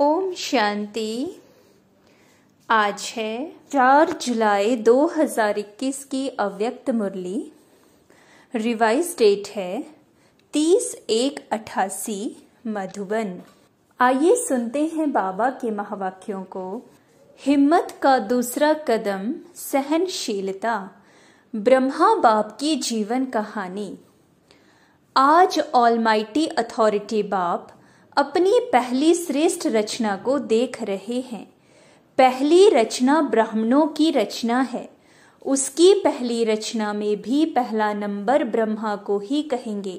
ओम शांति आज है चार जुलाई 2021 की अव्यक्त मुरली रिवाइज डेट है तीस एक अट्ठासी मधुबन आइए सुनते हैं बाबा के महावाक्यों को हिम्मत का दूसरा कदम सहनशीलता ब्रह्मा बाप की जीवन कहानी आज ऑलमाइटी अथॉरिटी बाप अपनी पहली श्रेष्ठ रचना को देख रहे हैं पहली रचना ब्राह्मणों की रचना है उसकी पहली रचना में भी पहला नंबर ब्रह्मा को ही कहेंगे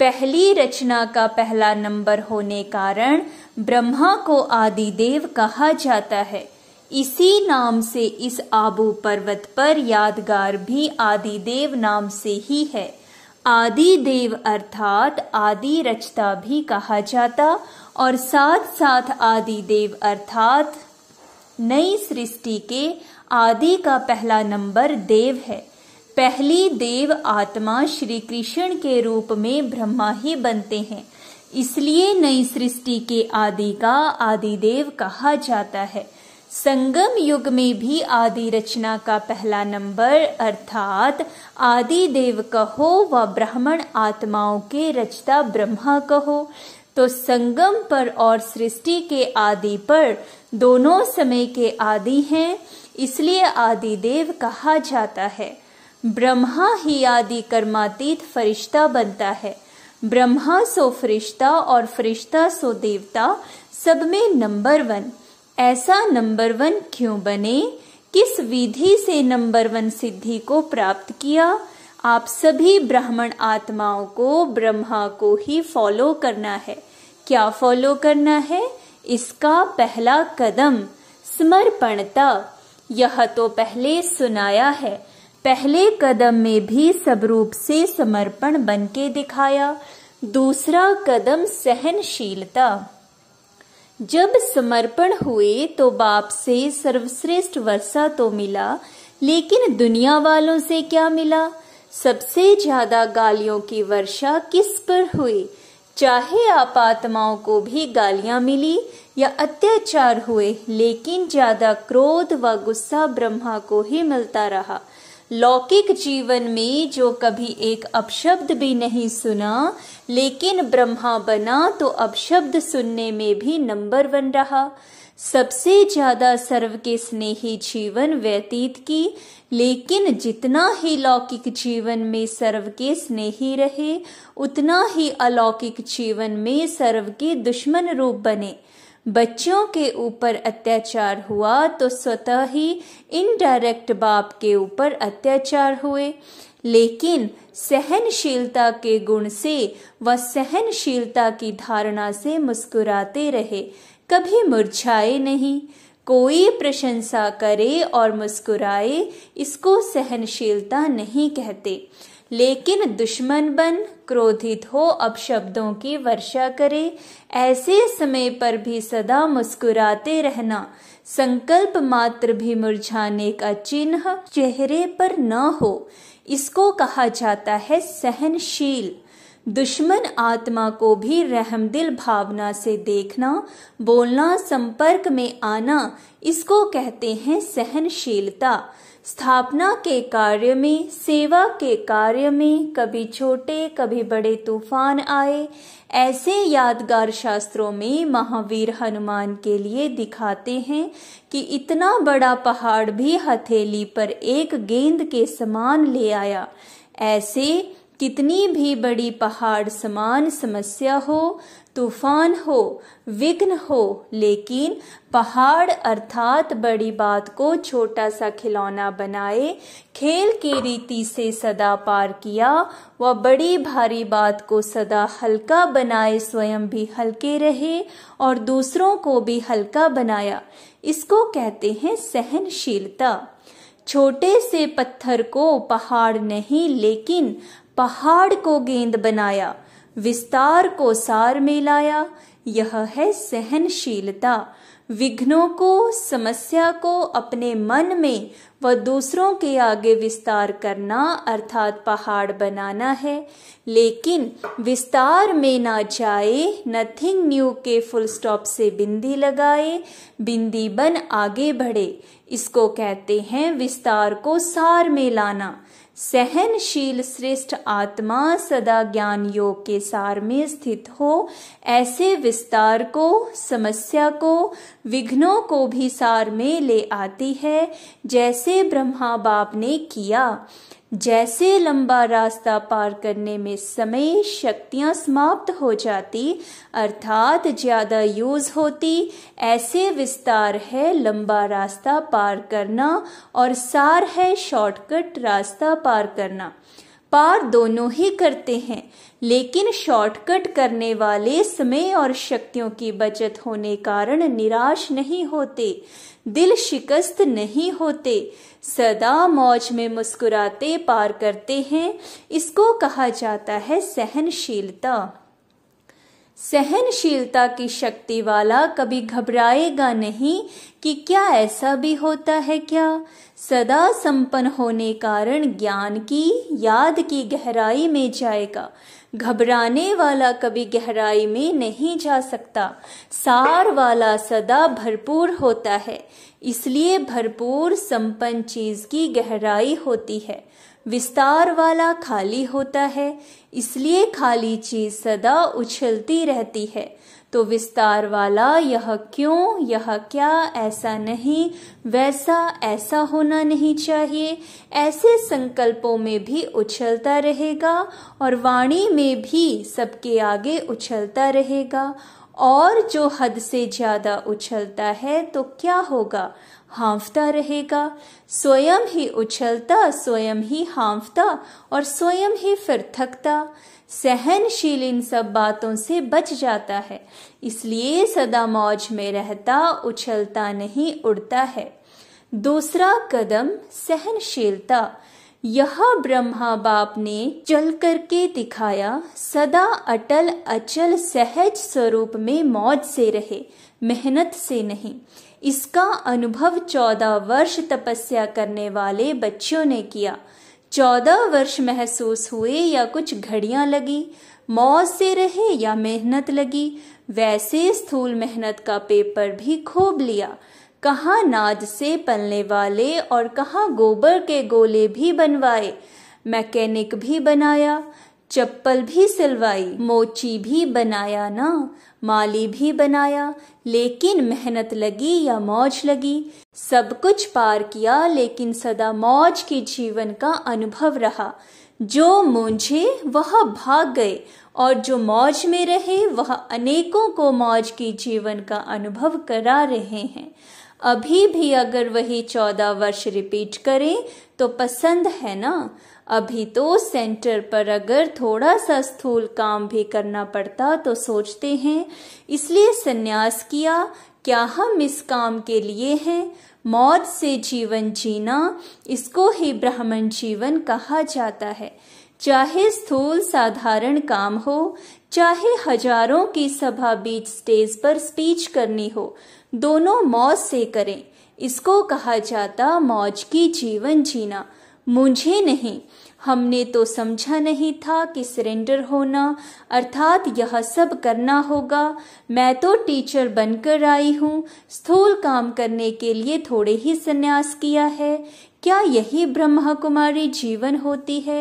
पहली रचना का पहला नंबर होने कारण ब्रह्मा को आदिदेव कहा जाता है इसी नाम से इस आबू पर्वत पर यादगार भी आदिदेव नाम से ही है आदि देव अर्थात आदि रचता भी कहा जाता और साथ साथ आदि देव अर्थात नई सृष्टि के आदि का पहला नंबर देव है पहली देव आत्मा श्री कृष्ण के रूप में ब्रह्मा ही बनते हैं इसलिए नई सृष्टि के आदि का आदि देव कहा जाता है संगम युग में भी आदि रचना का पहला नंबर अर्थात आदि देव कहो व ब्राह्मण आत्माओं के रचता ब्रह्मा कहो तो संगम पर और सृष्टि के आदि पर दोनों समय के आदि हैं इसलिए आदि देव कहा जाता है ब्रह्मा ही आदि कर्मातीत फरिश्ता बनता है ब्रह्मा सो फरिश्ता और फरिश्ता सो देवता सब में नंबर वन ऐसा नंबर वन क्यों बने किस विधि से नंबर वन सिद्धि को प्राप्त किया आप सभी ब्राह्मण आत्माओं को ब्रह्मा को ही फॉलो करना है क्या फॉलो करना है इसका पहला कदम समर्पणता यह तो पहले सुनाया है पहले कदम में भी सब रूप से समर्पण बन के दिखाया दूसरा कदम सहनशीलता जब समर्पण हुए तो बाप से सर्वश्रेष्ठ वर्षा तो मिला लेकिन दुनिया वालों से क्या मिला सबसे ज्यादा गालियों की वर्षा किस पर हुई चाहे आप आत्माओं को भी गालियां मिली या अत्याचार हुए लेकिन ज्यादा क्रोध व गुस्सा ब्रह्मा को ही मिलता रहा लौकिक जीवन में जो कभी एक अपशब्द भी नहीं सुना लेकिन ब्रह्मा बना तो अपशब्द सुनने में भी नंबर वन रहा सबसे ज्यादा सर्व के स्नेही जीवन व्यतीत की लेकिन जितना ही लौकिक जीवन में सर्व के स्नेही रहे उतना ही अलौकिक जीवन में सर्व के दुश्मन रूप बने बच्चों के ऊपर अत्याचार हुआ तो स्वतः ही इनडायरेक्ट बाप के ऊपर अत्याचार हुए लेकिन सहनशीलता के गुण से व सहनशीलता की धारणा से मुस्कुराते रहे कभी मुरझाए नहीं कोई प्रशंसा करे और मुस्कुराए इसको सहनशीलता नहीं कहते लेकिन दुश्मन बन क्रोधित हो अब शब्दों की वर्षा करे ऐसे समय पर भी सदा मुस्कुराते रहना संकल्प मात्र भी मुरझाने का चिन्ह चेहरे पर न हो इसको कहा जाता है सहनशील दुश्मन आत्मा को भी रहमदिल भावना से देखना बोलना संपर्क में आना इसको कहते हैं सहनशीलता स्थापना के कार्य में सेवा के कार्य में कभी छोटे कभी बड़े तूफान आए ऐसे यादगार शास्त्रों में महावीर हनुमान के लिए दिखाते हैं कि इतना बड़ा पहाड़ भी हथेली पर एक गेंद के समान ले आया ऐसे कितनी भी बड़ी पहाड़ समान समस्या हो तूफान हो विघ्न हो लेकिन पहाड़ अर्थात बड़ी बात को छोटा सा खिलौना बनाए खेल की रीति से सदा पार किया व बड़ी भारी बात को सदा हल्का बनाए स्वयं भी हल्के रहे और दूसरों को भी हल्का बनाया इसको कहते हैं सहनशीलता छोटे से पत्थर को पहाड़ नहीं लेकिन पहाड़ को गेंद बनाया विस्तार को सार में लाया यह है सहनशीलता विघ्नों को समस्या को अपने मन में व दूसरों के आगे विस्तार करना अर्थात पहाड़ बनाना है लेकिन विस्तार में ना जाए नथिंग न्यू के फुल स्टॉप से बिंदी लगाए बिंदी बन आगे बढ़े इसको कहते हैं विस्तार को सार में लाना सहनशील श्रेष्ठ आत्मा सदा ज्ञान योग के सार में स्थित हो ऐसे विस्तार को समस्या को विघ्नों को भी सार में ले आती है जैसे ब्रह्मा बाप ने किया जैसे लंबा रास्ता पार करने में समय शक्तियां समाप्त हो जाती अर्थात ज़्यादा यूज होती ऐसे विस्तार है लंबा रास्ता पार करना और सार है शॉर्टकट रास्ता पार करना पार दोनों ही करते हैं लेकिन शॉर्टकट करने वाले समय और शक्तियों की बचत होने कारण निराश नहीं होते दिल शिकस्त नहीं होते सदा मौज में मुस्कुराते पार करते हैं इसको कहा जाता है सहनशीलता सहनशीलता की शक्ति वाला कभी घबराएगा नहीं कि क्या ऐसा भी होता है क्या सदा संपन्न होने कारण ज्ञान की याद की गहराई में जाएगा घबराने वाला कभी गहराई में नहीं जा सकता सार वाला सदा भरपूर होता है इसलिए भरपूर संपन्न चीज की गहराई होती है विस्तार वाला खाली होता है इसलिए खाली चीज सदा उछलती रहती है तो विस्तार वाला यह क्यों यह क्या ऐसा नहीं वैसा ऐसा होना नहीं चाहिए ऐसे संकल्पों में भी उछलता रहेगा और वाणी में भी सबके आगे उछलता रहेगा और जो हद से ज़्यादा उछलता है तो क्या होगा हाँफता रहेगा स्वयं ही उछलता स्वयं ही हाँफता और स्वयं ही फिर थकता सहनशील इन सब बातों से बच जाता है इसलिए सदा मौज में रहता उछलता नहीं उड़ता है दूसरा कदम सहनशीलता यह ब्रह्मा बाप ने चल करके दिखाया सदा अटल अचल सहज स्वरूप में मौज से रहे मेहनत से नहीं इसका अनुभव चौदह वर्ष तपस्या करने वाले बच्चों ने किया चौदह वर्ष महसूस हुए या कुछ घड़ियां लगी मौज से रहे या मेहनत लगी वैसे स्थूल मेहनत का पेपर भी खोब लिया कहा नाज से पलने वाले और कहा गोबर के गोले भी बनवाए मैकेनिक भी बनाया चप्पल भी सिलवाई मोची भी बनाया ना माली भी बनाया लेकिन मेहनत लगी या मौज लगी सब कुछ पार किया लेकिन सदा मौज के जीवन का अनुभव रहा जो मूझे वह भाग गए और जो मौज में रहे वह अनेकों को मौज के जीवन का अनुभव करा रहे हैं अभी भी अगर वही चौदह वर्ष रिपीट करें तो पसंद है ना अभी तो सेंटर पर अगर थोड़ा सा स्थूल काम भी करना पड़ता तो सोचते हैं इसलिए सन्यास किया क्या हम इस काम के लिए हैं मौत से जीवन जीना इसको ही ब्राह्मण जीवन कहा जाता है चाहे स्थूल साधारण काम हो चाहे हजारों की सभा बीच स्टेज पर स्पीच करनी हो दोनों मौत से करें इसको कहा जाता मौज की जीवन जीना मुझे नहीं हमने तो समझा नहीं था कि सरेंडर होना अर्थात यह सब करना होगा मैं तो टीचर बनकर आई हूँ स्थूल काम करने के लिए थोड़े ही संन्यास किया है क्या यही ब्रह्मा कुमारी जीवन होती है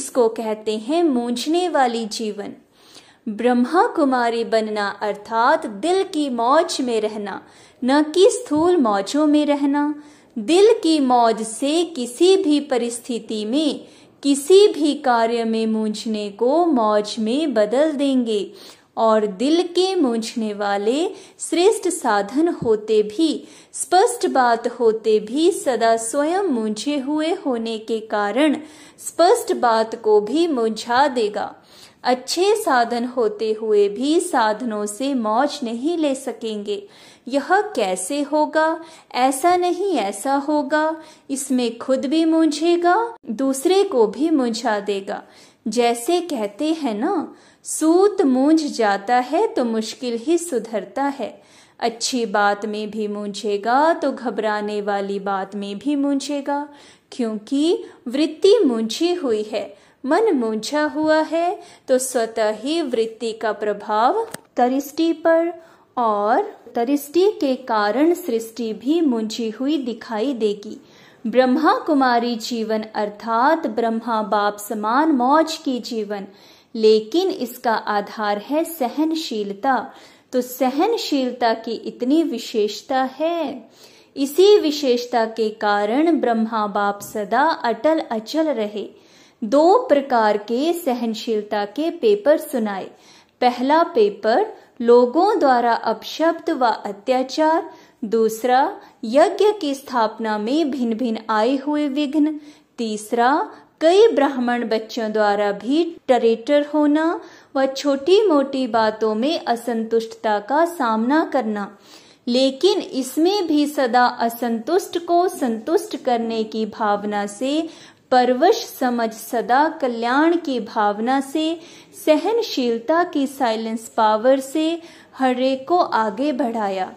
इसको कहते हैं मूझने वाली जीवन ब्रह्मा कुमारी बनना अर्थात दिल की मौज में रहना न कि स्थूल मौजों में रहना दिल की मौज से किसी भी परिस्थिति में किसी भी कार्य में मूझने को मौज में बदल देंगे और दिल के मूझने वाले श्रेष्ठ साधन होते भी स्पष्ट बात होते भी सदा स्वयं मूझे हुए होने के कारण स्पष्ट बात को भी मुझा देगा अच्छे साधन होते हुए भी साधनों से मौज नहीं ले सकेंगे यह कैसे होगा ऐसा नहीं ऐसा होगा इसमें खुद भी मुझेगा दूसरे को भी मुझा देगा जैसे कहते हैं ना सूत मूझ जाता है तो मुश्किल ही सुधरता है अच्छी बात में भी मूझेगा तो घबराने वाली बात में भी मूझेगा क्योंकि वृत्ति मूझी हुई है मन मूझा हुआ है तो स्वतः ही वृत्ति का प्रभाव दृष्टि पर और तरिष्टि के कारण सृष्टि भी मुंझी हुई दिखाई देगी ब्रह्मा कुमारी जीवन अर्थात ब्रह्मा बाप समान मौज की जीवन लेकिन इसका आधार है सहनशीलता तो सहनशीलता की इतनी विशेषता है इसी विशेषता के कारण ब्रह्मा बाप सदा अटल अचल रहे दो प्रकार के सहनशीलता के पेपर सुनाए पहला पेपर लोगों द्वारा अपशब्द व अत्याचार दूसरा यज्ञ की स्थापना में भिन्न भिन्न आए हुए विघ्न तीसरा कई ब्राह्मण बच्चों द्वारा भी टरेटर होना व छोटी मोटी बातों में असंतुष्टता का सामना करना लेकिन इसमें भी सदा असंतुष्ट को संतुष्ट करने की भावना से परवश समझ सदा कल्याण की भावना से सहनशीलता की साइलेंस पावर से हरे को आगे बढ़ाया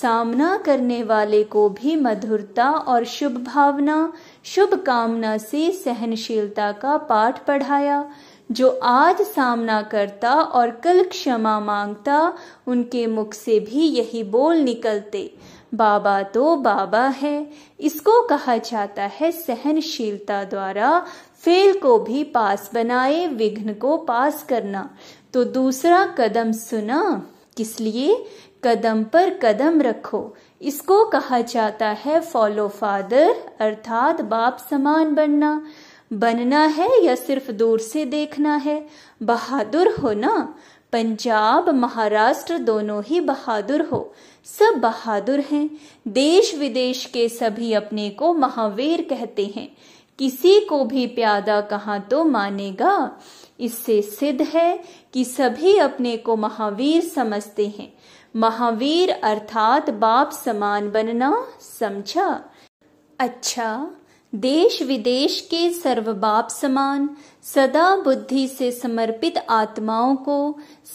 सामना करने वाले को भी मधुरता और शुभ भावना शुभ कामना से सहनशीलता का पाठ पढ़ाया जो आज सामना करता और कल क्षमा मांगता उनके मुख से भी यही बोल निकलते बाबा तो बाबा है इसको कहा जाता है सहनशीलता द्वारा फेल को भी पास बनाए विघ्न को पास करना तो दूसरा कदम सुना किस लिए कदम पर कदम रखो इसको कहा जाता है फॉलो फादर अर्थात बाप समान बनना बनना है या सिर्फ दूर से देखना है बहादुर होना पंजाब महाराष्ट्र दोनों ही बहादुर हो सब बहादुर हैं देश विदेश के सभी अपने को महावीर कहते हैं किसी को भी प्यादा कहा तो मानेगा इससे सिद्ध है कि सभी अपने को महावीर समझते हैं महावीर अर्थात बाप समान बनना समझा अच्छा देश विदेश के सर्वबाप समान सदा बुद्धि से समर्पित आत्माओं को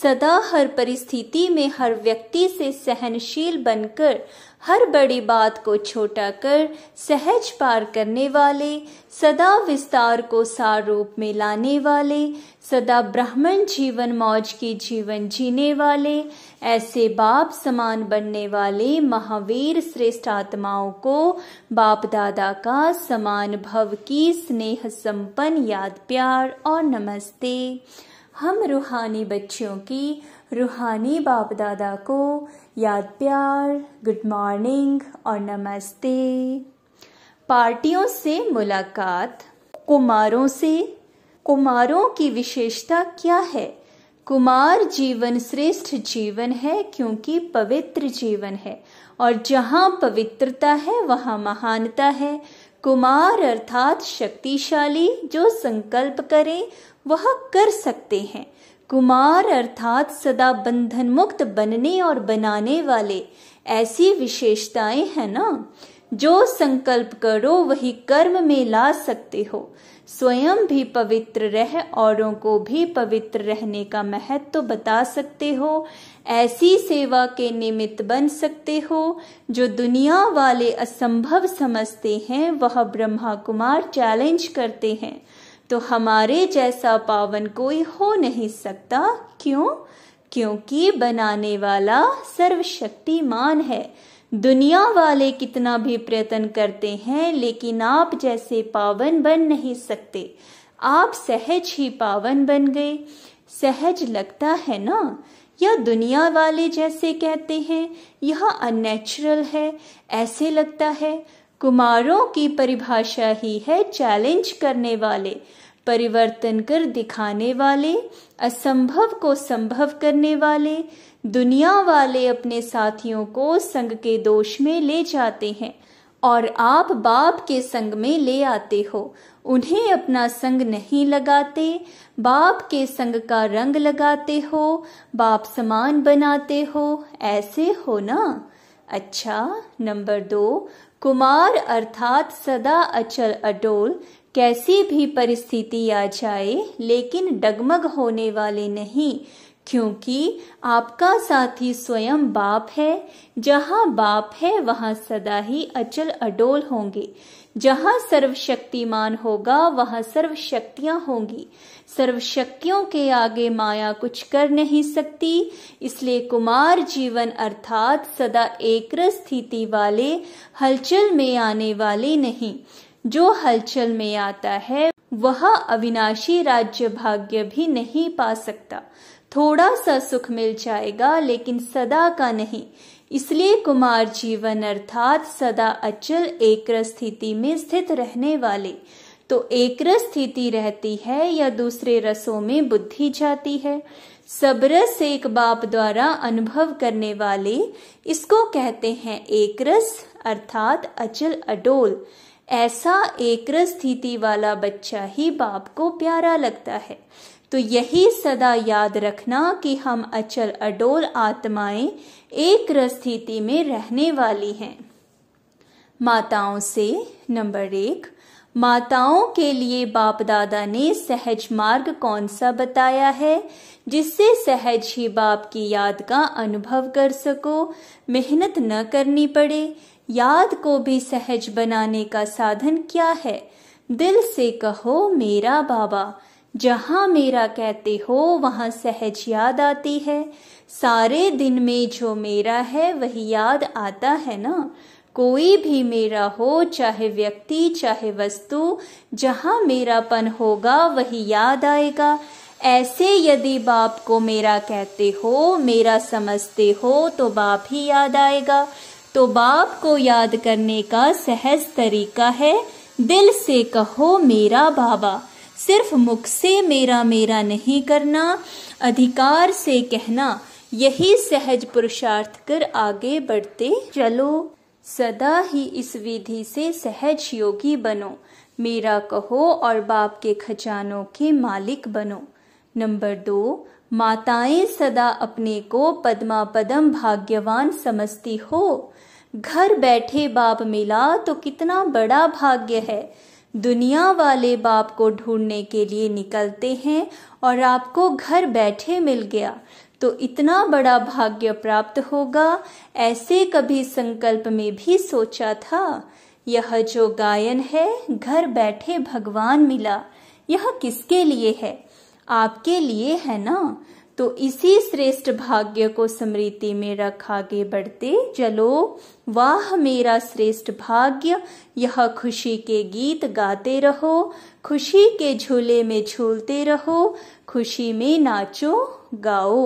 सदा हर परिस्थिति में हर व्यक्ति से सहनशील बनकर हर बड़ी बात को छोटा कर सहज पार करने वाले सदा विस्तार को सार रूप में लाने वाले सदा ब्राह्मण जीवन मौज की जीवन जीने वाले ऐसे बाप समान बनने वाले महावीर श्रेष्ठ आत्माओं को बाप दादा का समान भव की स्नेह संपन्न याद प्यार और नमस्ते हम रूहानी बच्चों की रूहानी बाप दादा को याद प्यार गुड मॉर्निंग और नमस्ते पार्टियों से मुलाकात कुमारों से कुमारों की विशेषता क्या है कुमार जीवन श्रेष्ठ जीवन है क्योंकि पवित्र जीवन है और जहाँ पवित्रता है वहाँ महानता है कुमार अर्थात शक्तिशाली जो संकल्प करें वह कर सकते हैं कुमार अर्थात सदा बंधन मुक्त बनने और बनाने वाले ऐसी विशेषताएं हैं ना जो संकल्प करो वही कर्म में ला सकते हो स्वयं भी पवित्र रह औरों को भी पवित्र रहने का महत्व तो बता सकते हो ऐसी सेवा के निमित्त बन सकते हो जो दुनिया वाले असंभव समझते हैं वह ब्रह्मा कुमार चैलेंज करते हैं तो हमारे जैसा पावन कोई हो नहीं सकता क्यों क्योंकि बनाने वाला सर्वशक्तिमान है दुनिया वाले कितना भी प्रयत्न करते हैं लेकिन आप जैसे पावन बन नहीं सकते आप सहज ही पावन बन गए सहज लगता है ना या दुनिया वाले जैसे कहते हैं यह अननेचुरल है ऐसे लगता है कुमारों की परिभाषा ही है चैलेंज करने वाले परिवर्तन कर दिखाने वाले असंभव को संभव करने वाले दुनिया वाले अपने साथियों को संग के दोष में ले जाते हैं और आप बाप के संग में ले आते हो उन्हें अपना संग नहीं लगाते बाप के संग का रंग लगाते हो बाप समान बनाते हो ऐसे हो ना अच्छा नंबर दो कुमार अर्थात सदा अचल अडोल कैसी भी परिस्थिति आ जाए लेकिन डगमग होने वाले नहीं क्योंकि आपका साथी स्वयं बाप है जहाँ बाप है वहाँ सदा ही अचल अडोल होंगे जहाँ सर्वशक्तिमान होगा वहाँ सर्वशक्तियाँ होंगी सर्वशक्तियों के आगे माया कुछ कर नहीं सकती इसलिए कुमार जीवन अर्थात सदा एक स्थिति वाले हलचल में आने वाले नहीं जो हलचल में आता है वह अविनाशी राज्य भाग्य भी नहीं पा सकता थोड़ा सा सुख मिल जाएगा लेकिन सदा का नहीं इसलिए कुमार जीवन अर्थात सदा अचल एक स्थिति में स्थित रहने वाले तो एक स्थिति रहती है या दूसरे रसों में बुद्धि जाती है सबरस एक बाप द्वारा अनुभव करने वाले इसको कहते हैं एकरस अर्थात अचल अडोल ऐसा एक स्थिति वाला बच्चा ही बाप को प्यारा लगता है तो यही सदा याद रखना कि हम अचल अडोल आत्माएं एक स्थिति में रहने वाली हैं माताओं से नंबर एक माताओं के लिए बाप दादा ने सहज मार्ग कौन सा बताया है जिससे सहज ही बाप की याद का अनुभव कर सको मेहनत न करनी पड़े याद को भी सहज बनाने का साधन क्या है दिल से कहो मेरा बाबा जहाँ मेरा कहते हो वहाँ सहज याद आती है सारे दिन में जो मेरा है वही याद आता है ना कोई भी मेरा हो चाहे व्यक्ति चाहे वस्तु जहाँ मेरापन होगा वही याद आएगा ऐसे यदि बाप को मेरा कहते हो मेरा समझते हो तो बाप ही याद आएगा तो बाप को याद करने का सहज तरीका है दिल से कहो मेरा बाबा सिर्फ मुख से मेरा मेरा नहीं करना अधिकार से कहना यही सहज पुरुषार्थ कर आगे बढ़ते चलो सदा ही इस विधि से सहज योगी बनो मेरा कहो और बाप के खजानों के मालिक बनो नंबर दो माताएं सदा अपने को पदमा पदम भाग्यवान समझती हो घर बैठे बाप मिला तो कितना बड़ा भाग्य है दुनिया वाले बाप को ढूंढने के लिए निकलते हैं और आपको घर बैठे मिल गया तो इतना बड़ा भाग्य प्राप्त होगा ऐसे कभी संकल्प में भी सोचा था यह जो गायन है घर बैठे भगवान मिला यह किसके लिए है आपके लिए है ना तो इसी श्रेष्ठ भाग्य को स्मृति में रख आगे बढ़ते चलो वाह मेरा श्रेष्ठ भाग्य यह खुशी के गीत गाते रहो खुशी के झूले में झूलते रहो खुशी में नाचो गाओ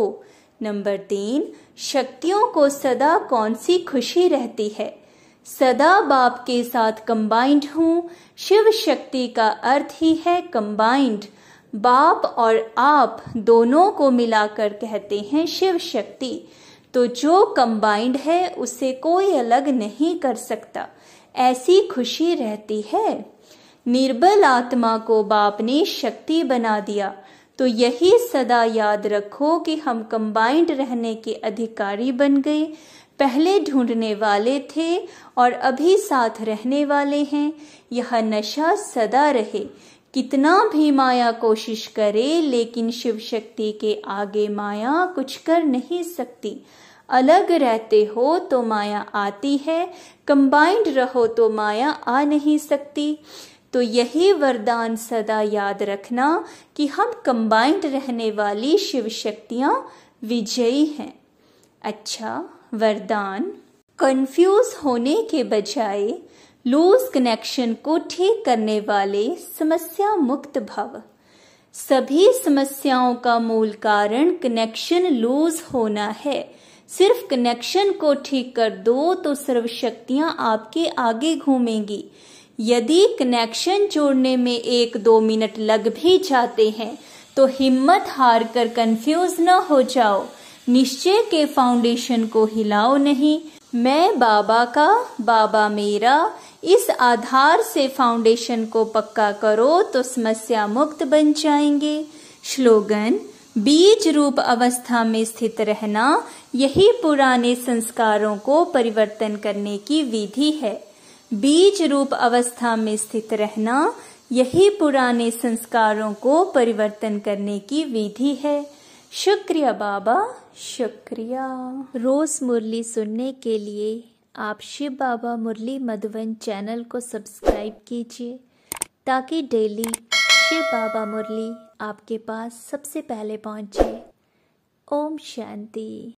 नंबर तीन शक्तियों को सदा कौन सी खुशी रहती है सदा बाप के साथ कंबाइंड हूँ शिव शक्ति का अर्थ ही है कंबाइंड बाप और आप दोनों को मिलाकर कहते हैं शिव शक्ति तो जो कंबाइंड है उसे कोई अलग नहीं कर सकता ऐसी खुशी रहती है निर्बल आत्मा को बाप ने शक्ति बना दिया तो यही सदा याद रखो कि हम कंबाइंड रहने के अधिकारी बन गए पहले ढूंढने वाले थे और अभी साथ रहने वाले हैं यह नशा सदा रहे कितना भी माया कोशिश करे लेकिन शिव शक्ति के आगे माया कुछ कर नहीं सकती अलग रहते हो तो माया आती है कंबाइंड रहो तो माया आ नहीं सकती तो यही वरदान सदा याद रखना कि हम कंबाइंड रहने वाली शिव शक्तियाँ विजयी हैं अच्छा वरदान कंफ्यूज होने के बजाय लूज कनेक्शन को ठीक करने वाले समस्या मुक्त भव सभी समस्याओं का मूल कारण कनेक्शन लूज होना है सिर्फ कनेक्शन को ठीक कर दो तो सर्वशक्तियां आपके आगे घूमेंगी यदि कनेक्शन जोड़ने में एक दो मिनट लग भी जाते हैं तो हिम्मत हार कर कंफ्यूज न हो जाओ निश्चय के फाउंडेशन को हिलाओ नहीं मैं बाबा का बाबा मेरा इस आधार से फाउंडेशन को पक्का करो तो समस्या मुक्त बन जाएंगे स्लोगन बीज रूप अवस्था में स्थित रहना यही पुराने संस्कारों को परिवर्तन करने की विधि है बीज रूप अवस्था में स्थित रहना यही पुराने संस्कारों को परिवर्तन करने की विधि है शुक्रिया बाबा शुक्रिया रोज मुरली सुनने के लिए आप शिव बाबा मुरली मधुबन चैनल को सब्सक्राइब कीजिए ताकि डेली शिव बाबा मुरली आपके पास सबसे पहले पहुंचे ओम शांति